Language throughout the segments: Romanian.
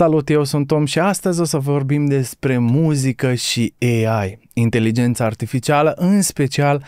Salut, eu sunt Tom și astăzi o să vorbim despre muzică și AI, inteligența artificială, în special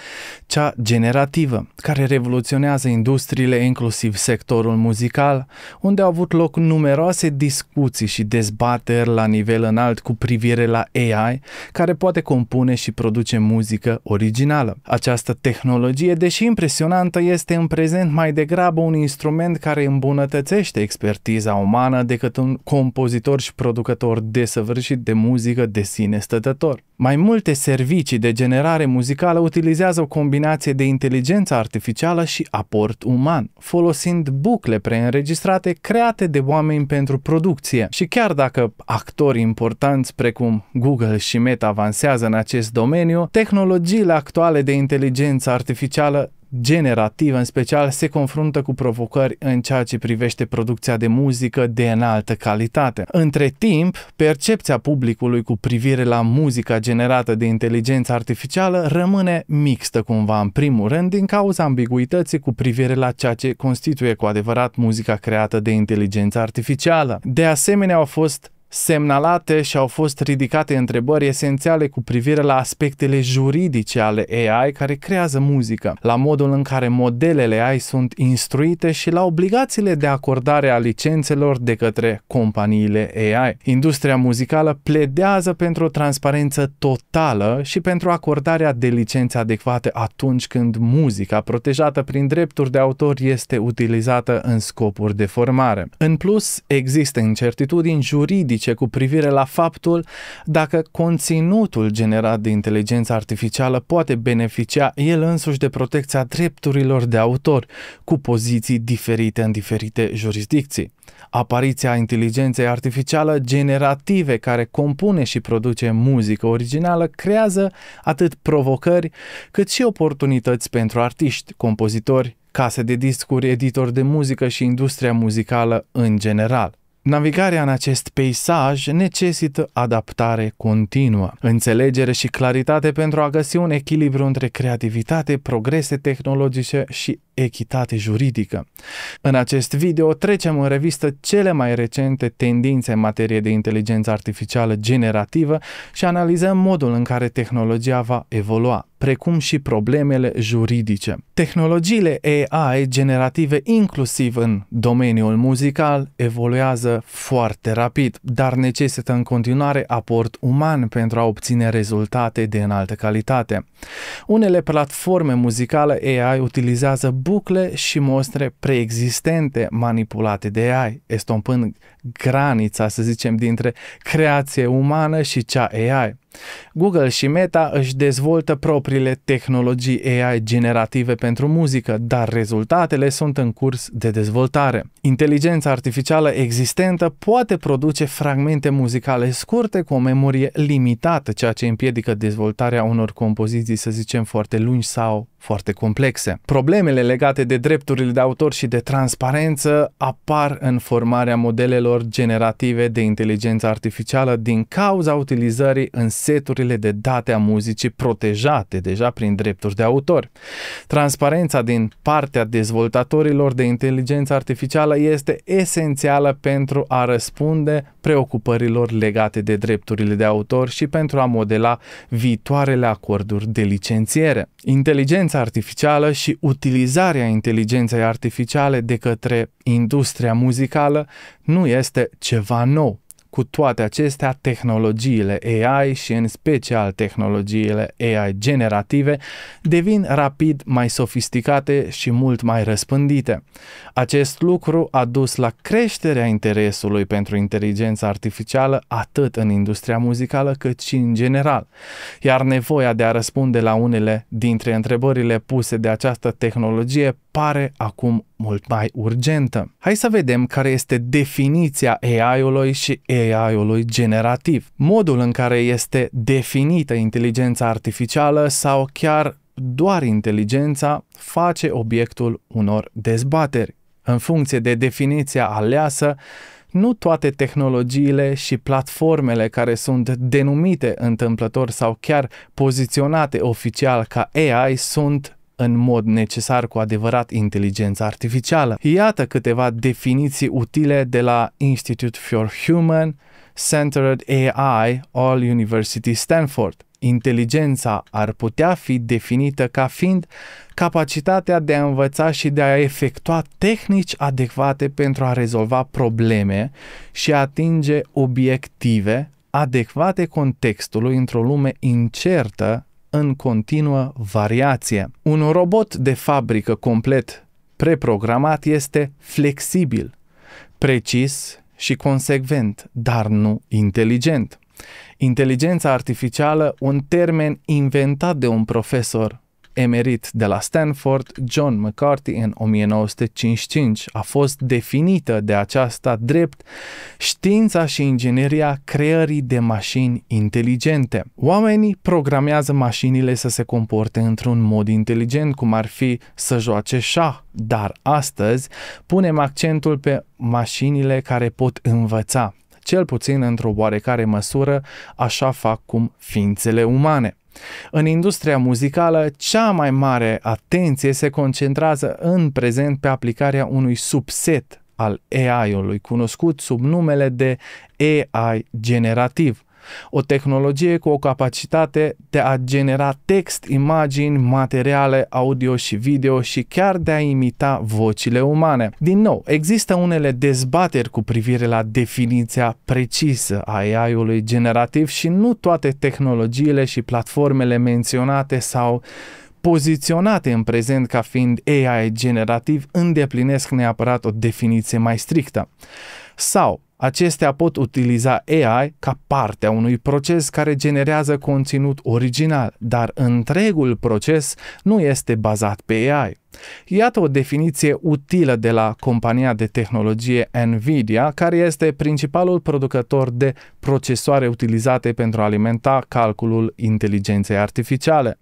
cea generativă, care revoluționează industriile, inclusiv sectorul muzical, unde au avut loc numeroase discuții și dezbateri la nivel înalt cu privire la AI, care poate compune și produce muzică originală. Această tehnologie, deși impresionantă, este în prezent mai degrabă un instrument care îmbunătățește expertiza umană decât un compo compozitor și producător desăvârșit de muzică de sine stătător. Mai multe servicii de generare muzicală utilizează o combinație de inteligență artificială și aport uman, folosind bucle preînregistrate create de oameni pentru producție. Și chiar dacă actori importanți precum Google și Meta avansează în acest domeniu, tehnologiile actuale de inteligență artificială generativă, în special, se confruntă cu provocări în ceea ce privește producția de muzică de înaltă calitate. Între timp, percepția publicului cu privire la muzica generată de inteligență artificială rămâne mixtă cumva, în primul rând, din cauza ambiguității cu privire la ceea ce constituie cu adevărat muzica creată de inteligență artificială. De asemenea, au fost semnalate și au fost ridicate întrebări esențiale cu privire la aspectele juridice ale AI care creează muzică, la modul în care modelele AI sunt instruite și la obligațiile de acordare a licențelor de către companiile AI. Industria muzicală pledează pentru o transparență totală și pentru acordarea de licențe adecvate atunci când muzica protejată prin drepturi de autor este utilizată în scopuri de formare. În plus, există incertitudini juridice critice cu privire la faptul dacă conținutul generat de inteligența artificială poate beneficia el însuși de protecția drepturilor de autor, cu poziții diferite în diferite jurisdicții. Apariția inteligenței artificială generative care compune și produce muzică originală creează atât provocări cât și oportunități pentru artiști, compozitori, case de discuri, editori de muzică și industria muzicală în general. Navigarea în acest peisaj necesită adaptare continuă, înțelegere și claritate pentru a găsi un echilibru între creativitate, progrese tehnologice și echitate juridică. În acest video trecem în revistă cele mai recente tendințe în materie de inteligență artificială generativă și analizăm modul în care tehnologia va evolua, precum și problemele juridice. Tehnologiile AI generative, inclusiv în domeniul muzical, evoluează foarte rapid, dar necesită în continuare aport uman pentru a obține rezultate de înaltă calitate. Unele platforme muzicale AI utilizează bucle și mostre preexistente manipulate de AI, estompând granița, să zicem, dintre creație umană și cea AI. Google și Meta își dezvoltă propriile tehnologii AI generative pentru muzică, dar rezultatele sunt în curs de dezvoltare. Inteligența artificială existentă poate produce fragmente muzicale scurte cu o memorie limitată, ceea ce împiedică dezvoltarea unor compoziții, să zicem, foarte lungi sau foarte complexe. Problemele legate de drepturile de autor și de transparență apar în formarea modelelor modelelor generative de inteligență artificială din cauza utilizării în seturile de date a muzicii protejate deja prin drepturi de autor. Transparența din partea dezvoltatorilor de inteligență artificială este esențială pentru a răspunde preocupărilor legate de drepturile de autor și pentru a modela viitoarele acorduri de licențiere. Inteligența artificială și utilizarea inteligenței artificiale de către industria muzicală nu este ceva nou. Cu toate acestea, tehnologiile AI și în special tehnologiile AI generative devin rapid mai sofisticate și mult mai răspândite. Acest lucru a dus la creșterea interesului pentru inteligența artificială atât în industria muzicală cât și în general, iar nevoia de a răspunde la unele dintre întrebările puse de această tehnologie pare acum mult mai urgentă. Hai să vedem care este definiția AI-ului și AI AI-ului generativ, modul în care este definită inteligența artificială sau chiar doar inteligența face obiectul unor dezbateri. În funcție de definiția aleasă, nu toate tehnologiile și platformele care sunt denumite întâmplător sau chiar poziționate oficial ca AI sunt în mod necesar cu adevărat inteligența artificială. Iată câteva definiții utile de la Institute for Human Centered AI All University Stanford. Inteligența ar putea fi definită ca fiind capacitatea de a învăța și de a efectua tehnici adecvate pentru a rezolva probleme și a atinge obiective adecvate contextului într-o lume incertă în continuă variație. Un robot de fabrică complet preprogramat este flexibil, precis și consecvent, dar nu inteligent. Inteligența artificială, un termen inventat de un profesor emerit de la Stanford, John McCarthy, în 1955, a fost definită de aceasta drept știința și ingineria creării de mașini inteligente. Oamenii programează mașinile să se comporte într-un mod inteligent, cum ar fi să joace șah, dar astăzi punem accentul pe mașinile care pot învăța cel puțin într-o oarecare măsură, așa fac cum ființele umane. În industria muzicală, cea mai mare atenție se concentrează în prezent pe aplicarea unui subset al AI-ului, cunoscut sub numele de AI generativ – o tehnologie cu o capacitate de a genera text, imagini, materiale, audio și video și chiar de a imita vocile umane. Din nou, există unele dezbateri cu privire la definiția precisă a AI-ului generativ și nu toate tehnologiile și platformele menționate sau poziționate în prezent ca fiind AI generativ îndeplinesc neapărat o definiție mai strictă. Sau, Acestea pot utiliza AI ca parte a unui proces care generează conținut original, dar întregul proces nu este bazat pe AI. Iată o definiție utilă de la compania de tehnologie Nvidia, care este principalul producător de procesoare utilizate pentru a alimenta calculul inteligenței artificiale.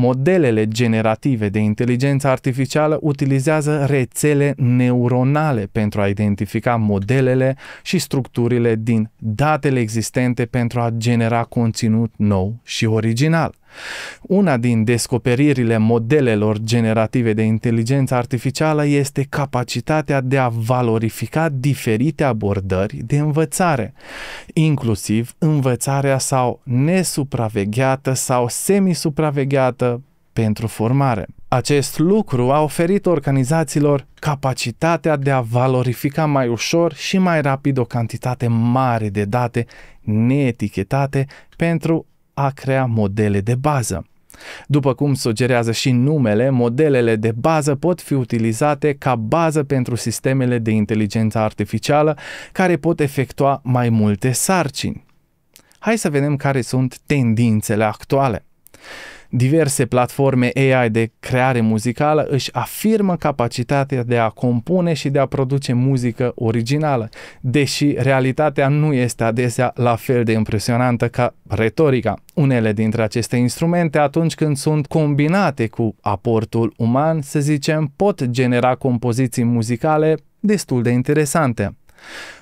Modelele generative de inteligență artificială utilizează rețele neuronale pentru a identifica modelele și structurile din datele existente pentru a genera conținut nou și original. Una din descoperirile modelelor generative de inteligență artificială este capacitatea de a valorifica diferite abordări de învățare, inclusiv învățarea sau nesupravegheată sau semisupravegheată pentru formare. Acest lucru a oferit organizațiilor capacitatea de a valorifica mai ușor și mai rapid o cantitate mare de date neetichetate pentru a crea modele de bază. După cum sugerează și numele, modelele de bază pot fi utilizate ca bază pentru sistemele de inteligență artificială care pot efectua mai multe sarcini. Hai să vedem care sunt tendințele actuale diverse platforme AI de creare muzicală își afirmă capacitatea de a compune și de a produce muzică originală, deși realitatea nu este adesea la fel de impresionantă ca retorica. Unele dintre aceste instrumente, atunci când sunt combinate cu aportul uman, să zicem, pot genera compoziții muzicale destul de interesante.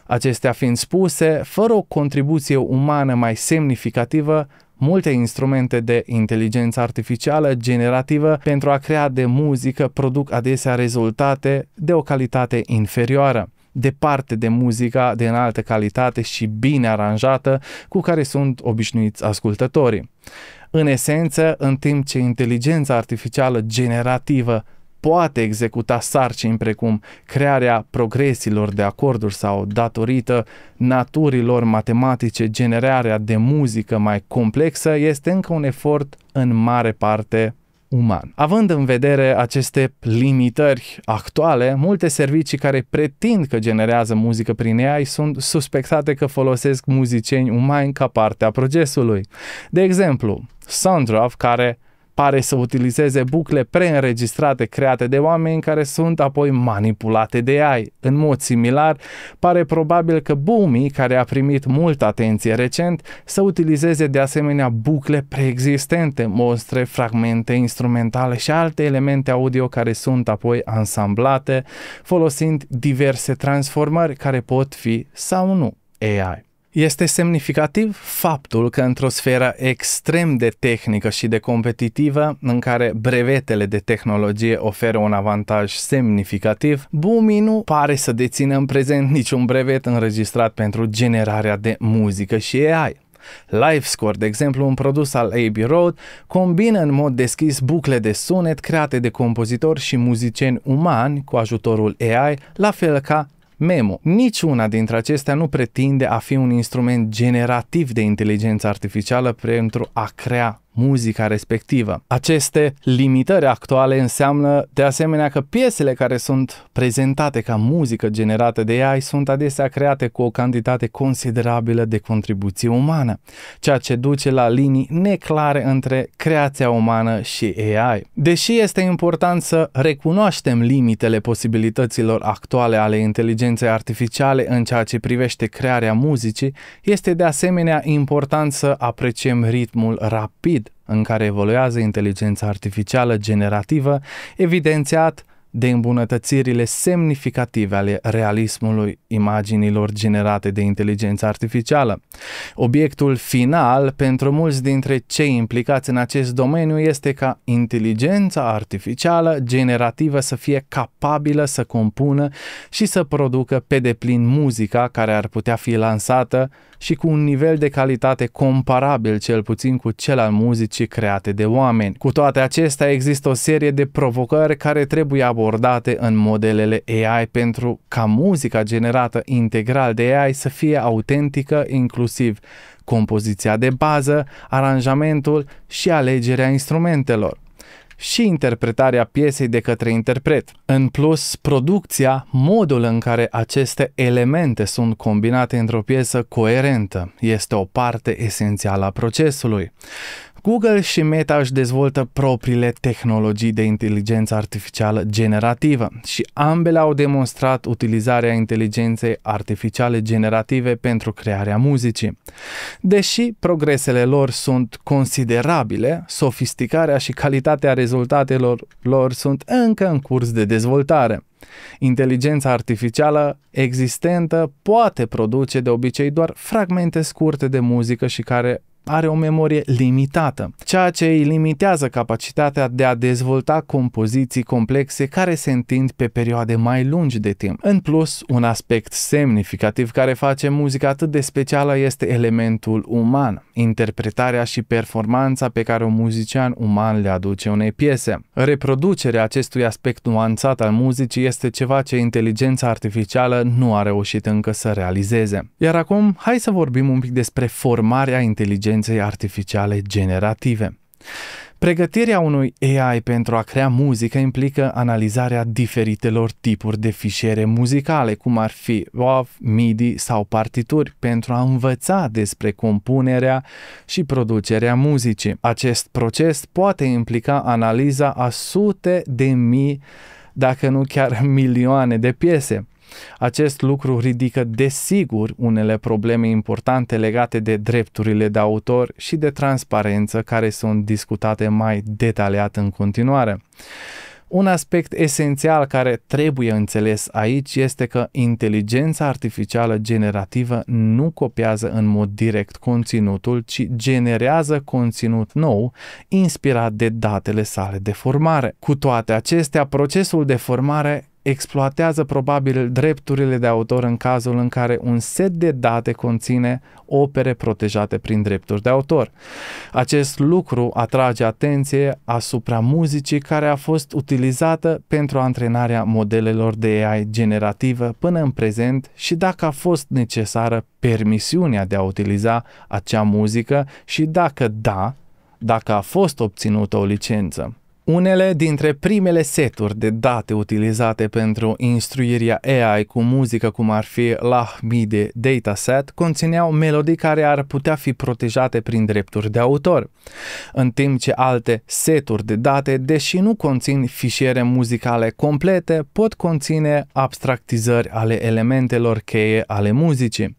Acestea fiind spuse, fără o contribuție umană mai semnificativă, multe instrumente de inteligență artificială generativă pentru a crea de muzică produc adesea rezultate de o calitate inferioară departe de muzica de înaltă calitate și bine aranjată cu care sunt obișnuiți ascultătorii. În esență, în timp ce inteligența artificială generativă poate executa sarcini precum crearea progresiilor de acorduri sau datorită naturilor matematice, generarea de muzică mai complexă este încă un efort în mare parte uman. Având în vedere aceste limitări actuale, multe servicii care pretind că generează muzică prin AI sunt suspectate că folosesc muzicieni umani ca parte a procesului. De exemplu, Soundrop, care pare să utilizeze bucle preînregistrate create de oameni care sunt apoi manipulate de AI. În mod similar, pare probabil că Bumi, care a primit multă atenție recent, să utilizeze de asemenea bucle preexistente, mostre, fragmente instrumentale și alte elemente audio care sunt apoi ansamblate, folosind diverse transformări care pot fi sau nu AI. Este semnificativ faptul că într-o sferă extrem de tehnică și de competitivă, în care brevetele de tehnologie oferă un avantaj semnificativ, Bumi nu pare să dețină în prezent niciun brevet înregistrat pentru generarea de muzică și AI. LiveScore, de exemplu, un produs al Abbey Road, combină în mod deschis bucle de sunet create de compozitori și muzicieni umani cu ajutorul AI, la fel ca Memo. Niciuna dintre acestea nu pretinde a fi un instrument generativ de inteligență artificială pentru a crea muzica respectivă. Aceste limitări actuale înseamnă de asemenea că piesele care sunt prezentate ca muzică generată de AI sunt adesea create cu o cantitate considerabilă de contribuție umană, ceea ce duce la linii neclare între creația umană și AI. Deși este important să recunoaștem limitele posibilităților actuale ale inteligenței artificiale în ceea ce privește crearea muzicii, este de asemenea important să apreciem ritmul rapid în care evoluează inteligența artificială generativă, evidențiat de îmbunătățirile semnificative ale realismului imaginilor generate de inteligența artificială. Obiectul final pentru mulți dintre cei implicați în acest domeniu este ca inteligența artificială generativă să fie capabilă să compună și să producă pe deplin muzica care ar putea fi lansată și cu un nivel de calitate comparabil cel puțin cu cel al muzicii create de oameni. Cu toate acestea există o serie de provocări care trebuie abordate abordate în modelele AI pentru ca muzica generată integral de AI să fie autentică, inclusiv compoziția de bază, aranjamentul și alegerea instrumentelor și interpretarea piesei de către interpret. În plus, producția, modul în care aceste elemente sunt combinate într-o piesă coerentă, este o parte esențială a procesului. Google și Meta își dezvoltă propriile tehnologii de inteligență artificială generativă și ambele au demonstrat utilizarea inteligenței artificiale generative pentru crearea muzicii. Deși progresele lor sunt considerabile, sofisticarea și calitatea rezultatelor lor sunt încă în curs de dezvoltare. Inteligența artificială existentă poate produce de obicei doar fragmente scurte de muzică și care are o memorie limitată, ceea ce îi limitează capacitatea de a dezvolta compoziții complexe care se întind pe perioade mai lungi de timp. În plus, un aspect semnificativ care face muzica atât de specială este elementul uman, interpretarea și performanța pe care un muzician uman le aduce unei piese. Reproducerea acestui aspect nuanțat al muzicii este ceva ce inteligența artificială nu a reușit încă să realizeze. Iar acum, hai să vorbim un pic despre formarea inteligenței inteligenței artificiale generative. Pregătirea unui AI pentru a crea muzică implică analizarea diferitelor tipuri de fișiere muzicale, cum ar fi WAV, MIDI sau partituri, pentru a învăța despre compunerea și producerea muzicii. Acest proces poate implica analiza a sute de mii, dacă nu chiar milioane de piese. Acest lucru ridică desigur unele probleme importante legate de drepturile de autor și de transparență care sunt discutate mai detaliat în continuare. Un aspect esențial care trebuie înțeles aici este că inteligența artificială generativă nu copiază în mod direct conținutul, ci generează conținut nou, inspirat de datele sale de formare. Cu toate acestea, procesul de formare exploatează probabil drepturile de autor în cazul în care un set de date conține opere protejate prin drepturi de autor. Acest lucru atrage atenție asupra muzicii care a fost utilizată pentru antrenarea modelelor de AI generativă până în prezent și dacă a fost necesară permisiunea de a utiliza acea muzică și dacă da, dacă a fost obținută o licență. Unele dintre primele seturi de date utilizate pentru instruirea AI cu muzică cum ar fi la de dataset conțineau melodii care ar putea fi protejate prin drepturi de autor, în timp ce alte seturi de date, deși nu conțin fișiere muzicale complete, pot conține abstractizări ale elementelor cheie ale muzicii.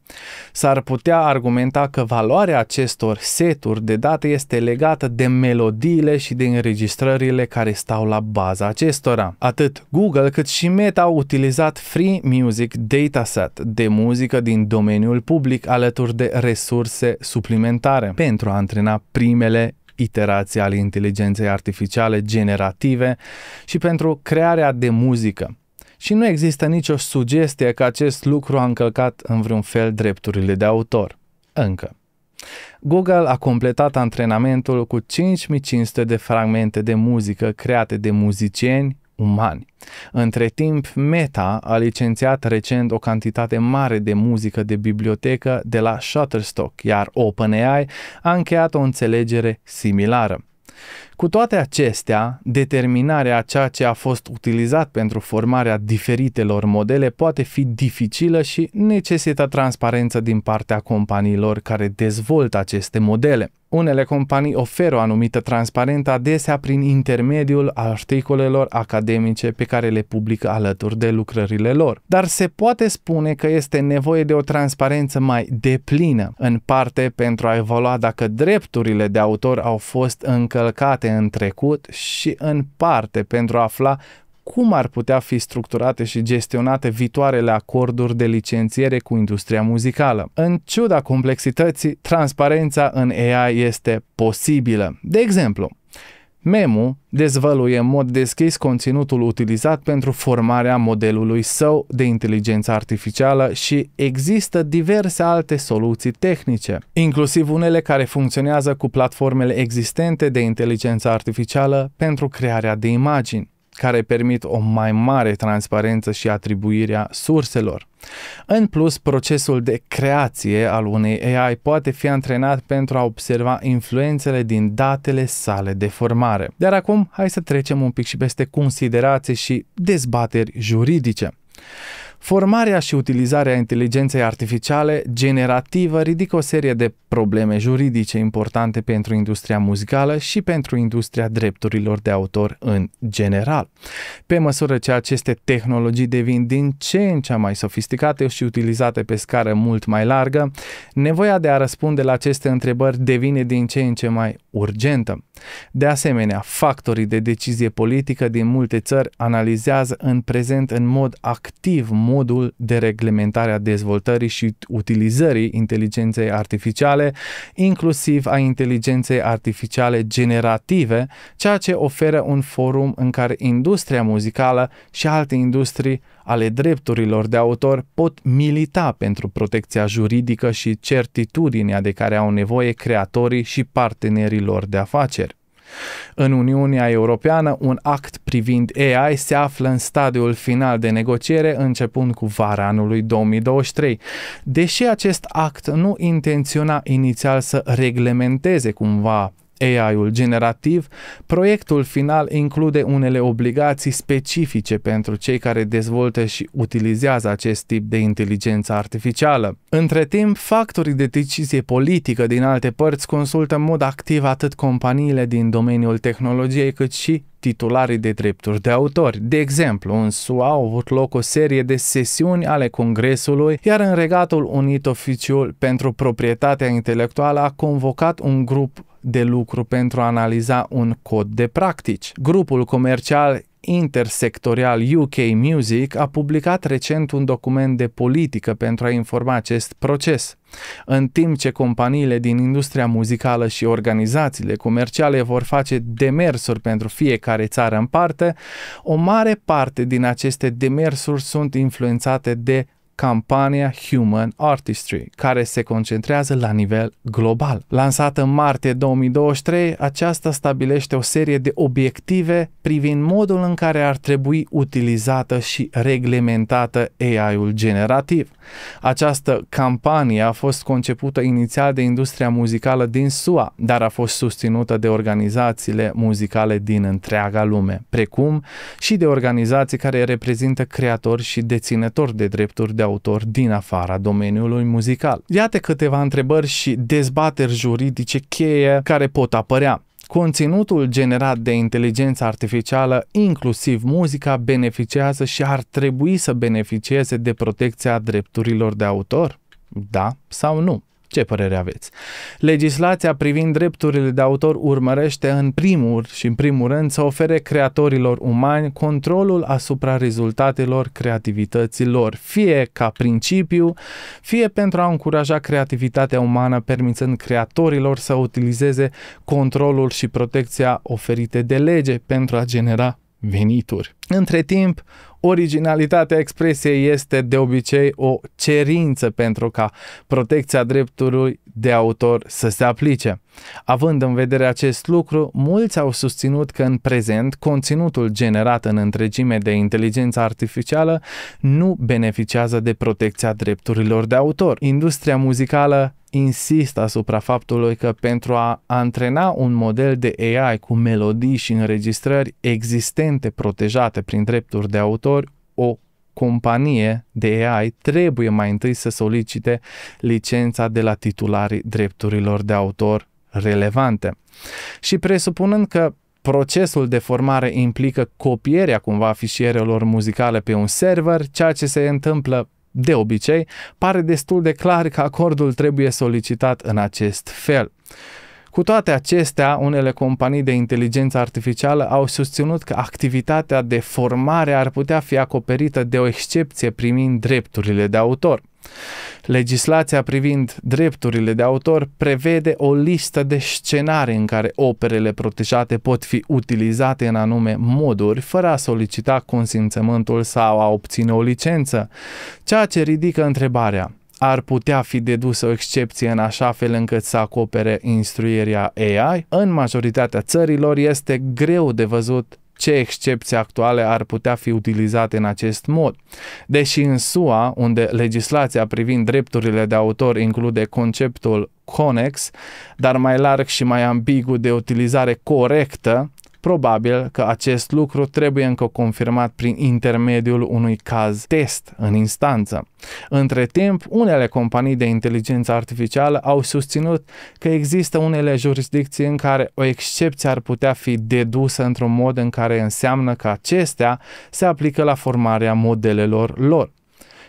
S-ar putea argumenta că valoarea acestor seturi de date este legată de melodiile și de înregistrările cele care stau la baza acestora. Atât Google cât și Meta au utilizat Free Music Dataset de muzică din domeniul public alături de resurse suplimentare pentru a antrena primele iterații ale inteligenței artificiale generative și pentru crearea de muzică. Și nu există nicio sugestie că acest lucru a încălcat în vreun fel drepturile de autor. Încă. Google a completat antrenamentul cu 5500 de fragmente de muzică create de muzicieni umani. Între timp, Meta a licențiat recent o cantitate mare de muzică de bibliotecă de la Shutterstock, iar OpenAI a încheiat o înțelegere similară. Cu toate acestea, determinarea a ceea ce a fost utilizat pentru formarea diferitelor modele poate fi dificilă și necesită transparență din partea companiilor care dezvoltă aceste modele. Unele companii oferă o anumită transparentă adesea prin intermediul articolelor academice pe care le publică alături de lucrările lor. Dar se poate spune că este nevoie de o transparență mai deplină, în parte pentru a evalua dacă drepturile de autor au fost încălcate date în trecut și în parte pentru a afla cum ar putea fi structurate și gestionate viitoarele acorduri de licențiere cu industria muzicală. În ciuda complexității, transparența în AI este posibilă. De exemplu, Memu dezvăluie în mod deschis conținutul utilizat pentru formarea modelului său de inteligență artificială și există diverse alte soluții tehnice, inclusiv unele care funcționează cu platformele existente de inteligență artificială pentru crearea de imagini care permit o mai mare transparență și atribuirea surselor. În plus, procesul de creație al unei AI poate fi antrenat pentru a observa influențele din datele sale de formare. Dar acum, hai să trecem un pic și peste considerații și dezbateri juridice. Formarea și utilizarea inteligenței artificiale generativă ridică o serie de probleme juridice importante pentru industria muzicală și pentru industria drepturilor de autor în general. Pe măsură ce aceste tehnologii devin din ce în cea mai sofisticate și utilizate pe scară mult mai largă, nevoia de a răspunde la aceste întrebări devine din ce în ce mai urgentă. De asemenea, factorii de decizie politică din multe țări analizează în prezent în mod activ modul de reglementare a dezvoltării și utilizării inteligenței artificiale, inclusiv a inteligenței artificiale generative, ceea ce oferă un forum în care industria muzicală și alte industrii ale drepturilor de autor pot milita pentru protecția juridică și certitudinea de care au nevoie creatorii și partenerii lor de afaceri. În Uniunea Europeană, un act privind AI se află în stadiul final de negociere, începând cu vara anului 2023. Deși acest act nu intenționa inițial să reglementeze cumva AI-ul generativ, proiectul final include unele obligații specifice pentru cei care dezvoltă și utilizează acest tip de inteligență artificială. Între timp, factorii de decizie politică din alte părți consultă în mod activ atât companiile din domeniul tehnologiei cât și titularii de drepturi de autori. De exemplu, în SUA au avut loc o serie de sesiuni ale Congresului, iar în Regatul Unit Oficiul pentru Proprietatea Intelectuală a convocat un grup de lucru pentru a analiza un cod de practici. Grupul comercial intersectorial UK Music a publicat recent un document de politică pentru a informa acest proces. În timp ce companiile din industria muzicală și organizațiile comerciale vor face demersuri pentru fiecare țară în parte, o mare parte din aceste demersuri sunt influențate de campania Human Artistry, care se concentrează la nivel global. Lansată în martie 2023, aceasta stabilește o serie de obiective privind modul în care ar trebui utilizată și reglementată AI-ul generativ. Această campanie a fost concepută inițial de industria muzicală din SUA, dar a fost susținută de organizațiile muzicale din întreaga lume, precum și de organizații care reprezintă creatori și deținători de drepturi de autor din afara domeniului muzical. Iată câteva întrebări și dezbateri juridice cheie care pot apărea. Conținutul generat de inteligența artificială, inclusiv muzica, beneficiază și ar trebui să beneficieze de protecția drepturilor de autor? Da sau nu? Ce părere aveți? Legislația privind drepturile de autor urmărește în primul și în primul rând să ofere creatorilor umani controlul asupra rezultatelor creativității lor, fie ca principiu, fie pentru a încuraja creativitatea umană, permițând creatorilor să utilizeze controlul și protecția oferite de lege pentru a genera venituri. Între timp, Originalitatea expresiei este de obicei o cerință pentru ca protecția dreptului de autor să se aplice. Având în vedere acest lucru, mulți au susținut că în prezent conținutul generat în întregime de inteligență artificială nu beneficiază de protecția drepturilor de autor. Industria muzicală insistă asupra faptului că pentru a antrena un model de AI cu melodii și înregistrări existente protejate prin drepturi de autor, companie de AI trebuie mai întâi să solicite licența de la titularii drepturilor de autor relevante. Și presupunând că procesul de formare implică copierea cumva fișierelor muzicale pe un server, ceea ce se întâmplă de obicei, pare destul de clar că acordul trebuie solicitat în acest fel. Cu toate acestea, unele companii de inteligență artificială au susținut că activitatea de formare ar putea fi acoperită de o excepție primind drepturile de autor. Legislația privind drepturile de autor prevede o listă de scenarii în care operele protejate pot fi utilizate în anume moduri fără a solicita consimțământul sau a obține o licență, ceea ce ridică întrebarea ar putea fi dedusă o excepție în așa fel încât să acopere instruirea AI, în majoritatea țărilor este greu de văzut ce excepții actuale ar putea fi utilizate în acest mod. Deși în SUA, unde legislația privind drepturile de autor include conceptul conex, dar mai larg și mai ambigu de utilizare corectă, Probabil că acest lucru trebuie încă confirmat prin intermediul unui caz test în instanță. Între timp, unele companii de inteligență artificială au susținut că există unele jurisdicții în care o excepție ar putea fi dedusă într-un mod în care înseamnă că acestea se aplică la formarea modelelor lor.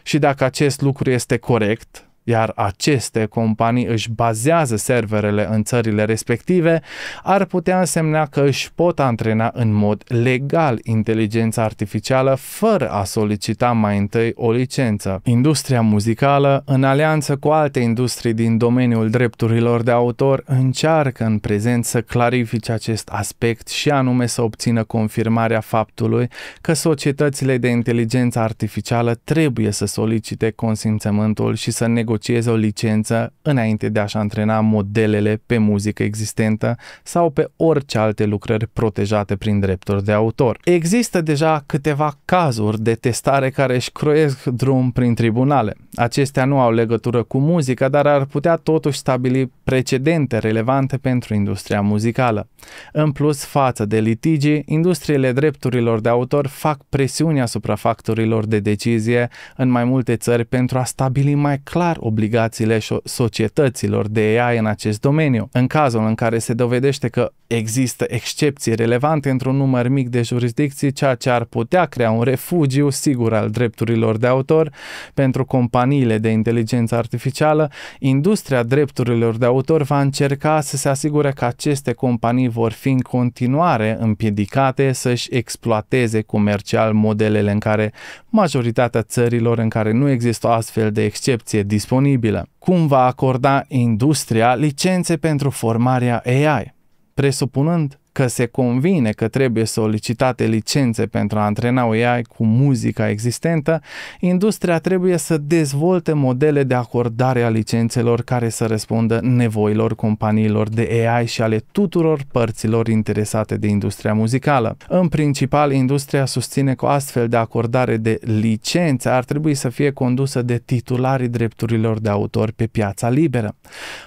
Și dacă acest lucru este corect, iar aceste companii își bazează serverele în țările respective, ar putea însemna că își pot antrena în mod legal inteligența artificială fără a solicita mai întâi o licență. Industria muzicală, în alianță cu alte industrii din domeniul drepturilor de autor, încearcă în prezent să clarifice acest aspect și anume să obțină confirmarea faptului că societățile de inteligență artificială trebuie să solicite consimțământul și să negocieze negocieze o licență înainte de a-și antrena modelele pe muzică existentă sau pe orice alte lucrări protejate prin drepturi de autor. Există deja câteva cazuri de testare care își croiesc drum prin tribunale. Acestea nu au legătură cu muzica, dar ar putea totuși stabili precedente relevante pentru industria muzicală. În plus, față de litigi, industriile drepturilor de autor fac presiuni asupra factorilor de decizie în mai multe țări pentru a stabili mai clar obligațiile societăților de AI în acest domeniu. În cazul în care se dovedește că există excepții relevante într-un număr mic de jurisdicții, ceea ce ar putea crea un refugiu sigur al drepturilor de autor pentru companiile de inteligență artificială, industria drepturilor de autor va încerca să se asigure că aceste companii vor fi în continuare împiedicate să-și exploateze comercial modelele în care majoritatea țărilor în care nu există o astfel de excepție disponibilă disponibilă. cum va acorda industria licențe pentru formarea AI, presupunând că se convine că trebuie solicitate licențe pentru a antrena o AI cu muzica existentă, industria trebuie să dezvolte modele de acordare a licențelor care să răspundă nevoilor companiilor de AI și ale tuturor părților interesate de industria muzicală. În principal, industria susține că o astfel de acordare de licență ar trebui să fie condusă de titularii drepturilor de autor pe piața liberă.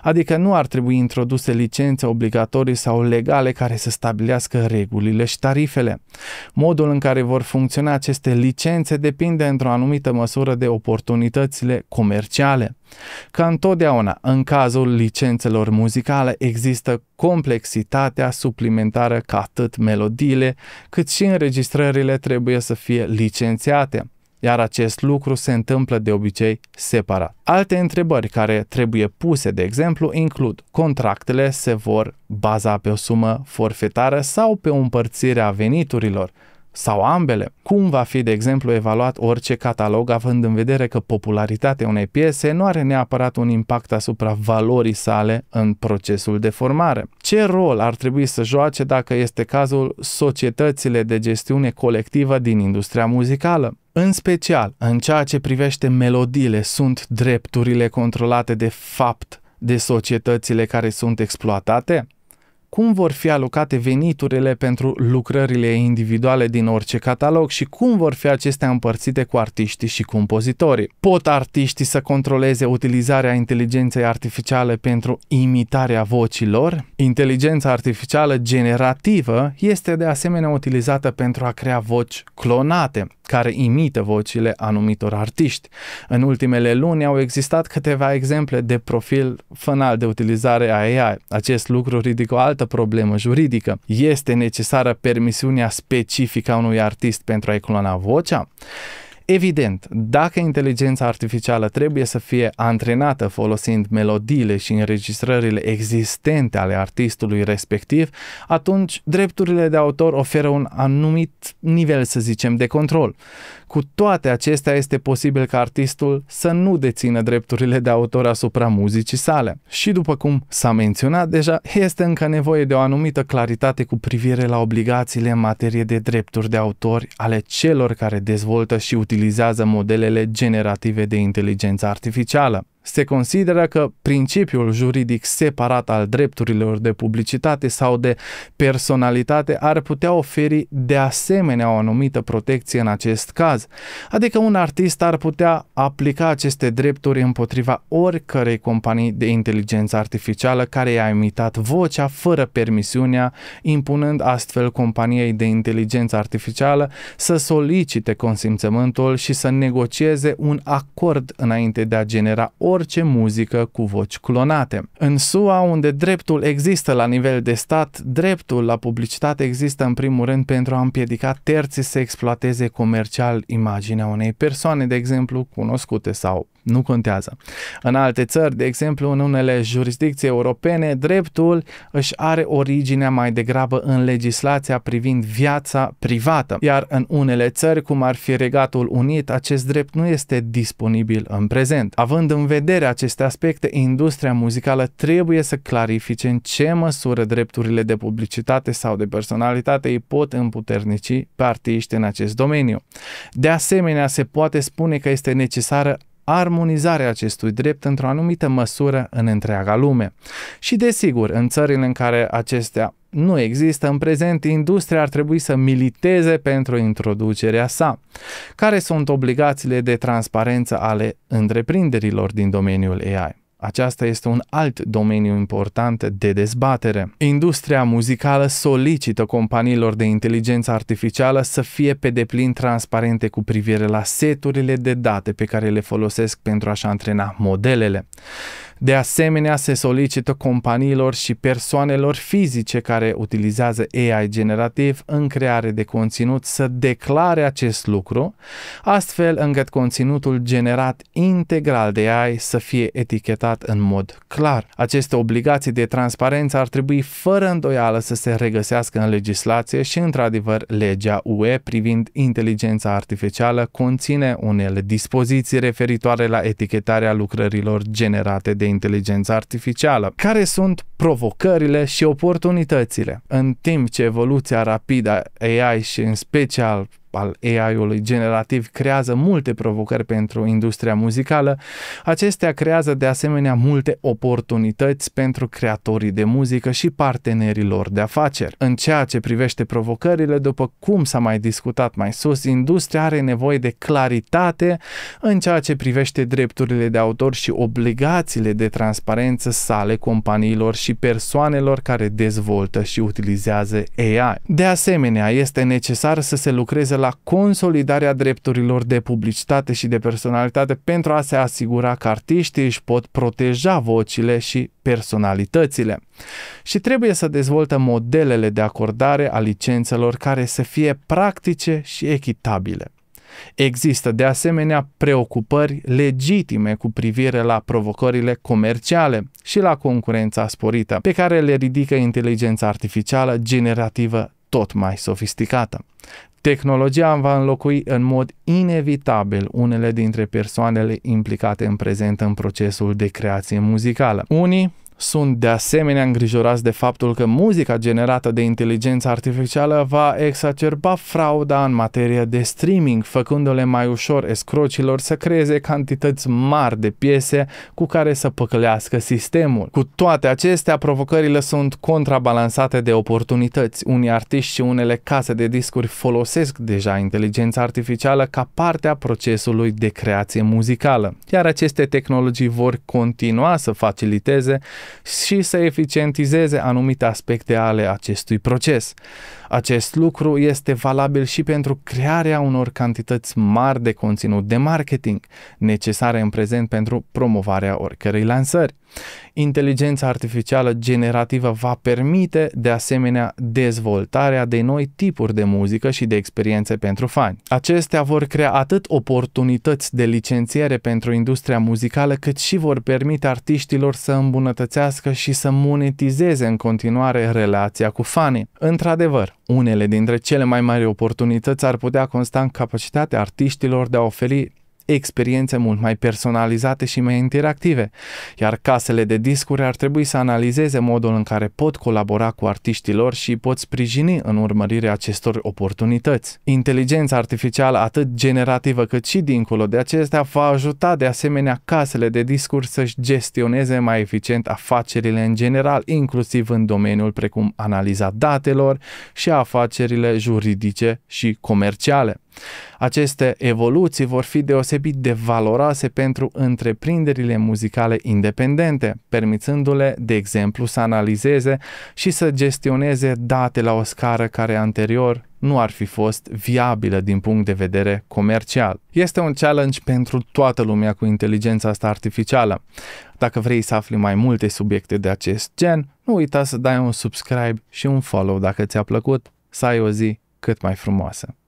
Adică nu ar trebui introduse licențe obligatorii sau legale care să stabilească regulile și tarifele. Modul în care vor funcționa aceste licențe depinde într-o anumită măsură de oportunitățile comerciale. Ca întotdeauna, în cazul licențelor muzicale există complexitatea suplimentară ca atât melodiile, cât și înregistrările trebuie să fie licențiate iar acest lucru se întâmplă de obicei separat. Alte întrebări care trebuie puse, de exemplu, includ contractele se vor baza pe o sumă forfetară sau pe o împărțire a veniturilor, sau ambele. Cum va fi, de exemplu, evaluat orice catalog, având în vedere că popularitatea unei piese nu are neapărat un impact asupra valorii sale în procesul de formare? Ce rol ar trebui să joace, dacă este cazul, societățile de gestiune colectivă din industria muzicală? În special, în ceea ce privește melodiile, sunt drepturile controlate de fapt de societățile care sunt exploatate? cum vor fi alocate veniturile pentru lucrările individuale din orice catalog și cum vor fi acestea împărțite cu artiștii și compozitorii. Pot artiștii să controleze utilizarea inteligenței artificiale pentru imitarea vocilor? Inteligența artificială generativă este de asemenea utilizată pentru a crea voci clonate, care imită vocile anumitor artiști. În ultimele luni au existat câteva exemple de profil fanal de utilizare a AI. Acest lucru ridică o altă altă problemă juridică. Este necesară permisiunea specifică a unui artist pentru a-i clona vocea? Evident, dacă inteligența artificială trebuie să fie antrenată folosind melodiile și înregistrările existente ale artistului respectiv, atunci drepturile de autor oferă un anumit nivel, să zicem, de control. Cu toate acestea, este posibil ca artistul să nu dețină drepturile de autor asupra muzicii sale. Și după cum s-a menționat deja, este încă nevoie de o anumită claritate cu privire la obligațiile în materie de drepturi de autor ale celor care dezvoltă și utilizează utilizează modelele generative de inteligență artificială. Se consideră că principiul juridic separat al drepturilor de publicitate sau de personalitate ar putea oferi de asemenea o anumită protecție în acest caz, adică un artist ar putea aplica aceste drepturi împotriva oricărei companii de inteligență artificială care i-a imitat vocea fără permisiunea, impunând astfel companiei de inteligență artificială să solicite consimțământul și să negocieze un acord înainte de a genera o orice muzică cu voci clonate. În SUA, unde dreptul există la nivel de stat, dreptul la publicitate există în primul rând pentru a împiedica terții să exploateze comercial imaginea unei persoane, de exemplu, cunoscute sau nu contează. În alte țări, de exemplu, în unele jurisdicții europene, dreptul își are originea mai degrabă în legislația privind viața privată, iar în unele țări, cum ar fi Regatul Unit, acest drept nu este disponibil în prezent. Având în vedere aceste aspecte, industria muzicală trebuie să clarifice în ce măsură drepturile de publicitate sau de personalitate îi pot împuternici pe artiști în acest domeniu. De asemenea, se poate spune că este necesară armonizarea acestui drept într-o anumită măsură în întreaga lume. Și desigur, în țările în care acestea nu există în prezent, industria ar trebui să militeze pentru introducerea sa. Care sunt obligațiile de transparență ale întreprinderilor din domeniul AI? Aceasta este un alt domeniu important de dezbatere. Industria muzicală solicită companiilor de inteligență artificială să fie pe deplin transparente cu privire la seturile de date pe care le folosesc pentru a-și antrena modelele. De asemenea, se solicită companiilor și persoanelor fizice care utilizează AI generativ în creare de conținut să declare acest lucru, astfel încât conținutul generat integral de AI să fie etichetat în mod clar. Aceste obligații de transparență ar trebui fără îndoială să se regăsească în legislație și, într-adevăr, legea UE privind inteligența artificială conține unele dispoziții referitoare la etichetarea lucrărilor generate de inteligența artificială. Care sunt provocările și oportunitățile? În timp ce evoluția rapidă a AI și în special al AI-ului generativ creează multe provocări pentru industria muzicală, acestea creează de asemenea multe oportunități pentru creatorii de muzică și partenerilor de afaceri. În ceea ce privește provocările, după cum s-a mai discutat mai sus, industria are nevoie de claritate în ceea ce privește drepturile de autor și obligațiile de transparență sale companiilor și persoanelor care dezvoltă și utilizează AI. De asemenea, este necesar să se lucreze la consolidarea drepturilor de publicitate și de personalitate pentru a se asigura că artiștii își pot proteja vocile și personalitățile. Și trebuie să dezvoltă modelele de acordare a licențelor care să fie practice și echitabile. Există de asemenea preocupări legitime cu privire la provocările comerciale și la concurența sporită, pe care le ridică inteligența artificială generativă tot mai sofisticată. Tehnologia va înlocui în mod inevitabil unele dintre persoanele implicate în prezent în procesul de creație muzicală. Unii sunt de asemenea îngrijorați de faptul că muzica generată de inteligența artificială va exacerba frauda în materie de streaming, făcându-le mai ușor escrocilor să creeze cantități mari de piese cu care să păcălească sistemul. Cu toate acestea, provocările sunt contrabalansate de oportunități. Unii artiști și unele case de discuri folosesc deja inteligența artificială ca parte a procesului de creație muzicală, iar aceste tehnologii vor continua să faciliteze și să eficientizeze anumite aspecte ale acestui proces. Acest lucru este valabil și pentru crearea unor cantități mari de conținut de marketing, necesare în prezent pentru promovarea oricărei lansări. Inteligența artificială generativă va permite, de asemenea, dezvoltarea de noi tipuri de muzică și de experiențe pentru fani. Acestea vor crea atât oportunități de licențiere pentru industria muzicală, cât și vor permite artiștilor să îmbunătățească și să monetizeze în continuare relația cu fanii. Într-adevăr, unele dintre cele mai mari oportunități ar putea consta în capacitatea artiștilor de a oferi experiențe mult mai personalizate și mai interactive, iar casele de discuri ar trebui să analizeze modul în care pot colabora cu artiștii lor și pot sprijini în urmărirea acestor oportunități. Inteligența artificială atât generativă cât și dincolo de acestea va ajuta de asemenea casele de discuri să-și gestioneze mai eficient afacerile în general, inclusiv în domeniul precum analiza datelor și afacerile juridice și comerciale. Aceste evoluții vor fi deosebit de valoroase pentru întreprinderile muzicale independente, permițându-le, de exemplu, să analizeze și să gestioneze date la o scară care anterior nu ar fi fost viabilă din punct de vedere comercial. Este un challenge pentru toată lumea cu inteligența asta artificială. Dacă vrei să afli mai multe subiecte de acest gen, nu uita să dai un subscribe și un follow dacă ți-a plăcut, să ai o zi cât mai frumoasă.